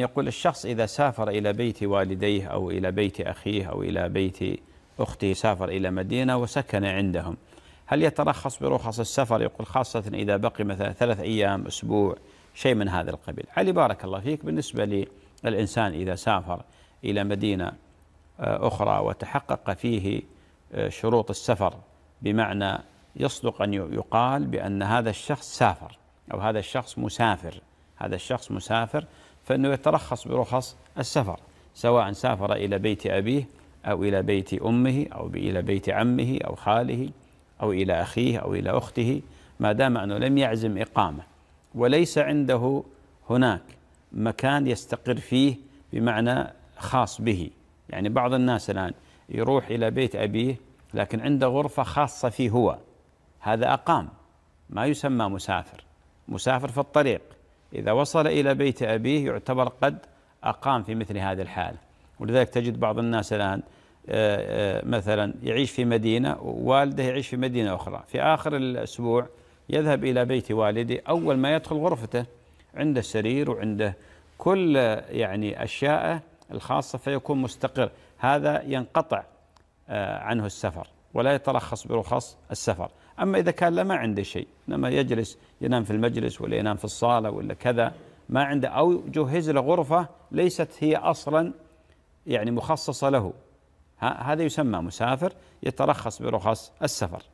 يقول الشخص إذا سافر إلى بيت والديه أو إلى بيت أخيه أو إلى بيت أخته سافر إلى مدينة وسكن عندهم هل يترخص برخص السفر يقول خاصة إذا بقي مثلا ثلاث أيام أسبوع شيء من هذا القبيل علي بارك الله فيك بالنسبة للإنسان إذا سافر إلى مدينة آه، أخرى وتحقق فيه آه، شروط السفر بمعنى يصدق أن يقال بأن هذا الشخص سافر أو هذا الشخص مسافر هذا الشخص مسافر فإنه يترخص برخص السفر سواء سافر إلى بيت أبيه أو إلى بيت أمه أو إلى بيت عمه أو خاله أو إلى أخيه أو إلى أخته ما دام أنه لم يعزم إقامة وليس عنده هناك مكان يستقر فيه بمعنى خاص به يعني بعض الناس الآن يروح إلى بيت أبيه لكن عنده غرفة خاصة فيه هو هذا أقام ما يسمى مسافر مسافر في الطريق إذا وصل إلى بيت أبيه يعتبر قد أقام في مثل هذه الحالة ولذلك تجد بعض الناس الآن آه، آه، مثلا يعيش في مدينة والده يعيش في مدينة أخرى في آخر الأسبوع يذهب إلى بيت والده أول ما يدخل غرفته عنده سرير وعنده كل يعني أشياءه الخاصة فيكون مستقر هذا ينقطع آه، عنه السفر ولا يترخص برخص السفر أما إذا كان لا ما عنده شيء إنما يجلس ينام في المجلس ولا ينام في الصالة ولا كذا ما عنده أو جهز له غرفة ليست هي أصلا يعني مخصصة له هذا يسمى مسافر يترخص برخص السفر